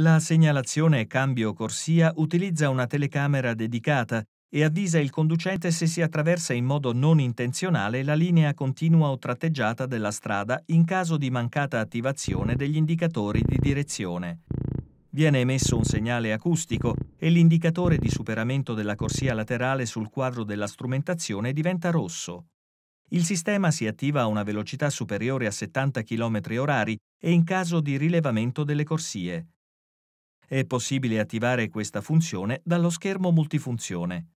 La segnalazione cambio corsia utilizza una telecamera dedicata e avvisa il conducente se si attraversa in modo non intenzionale la linea continua o tratteggiata della strada in caso di mancata attivazione degli indicatori di direzione. Viene emesso un segnale acustico e l'indicatore di superamento della corsia laterale sul quadro della strumentazione diventa rosso. Il sistema si attiva a una velocità superiore a 70 km h e in caso di rilevamento delle corsie. È possibile attivare questa funzione dallo schermo multifunzione.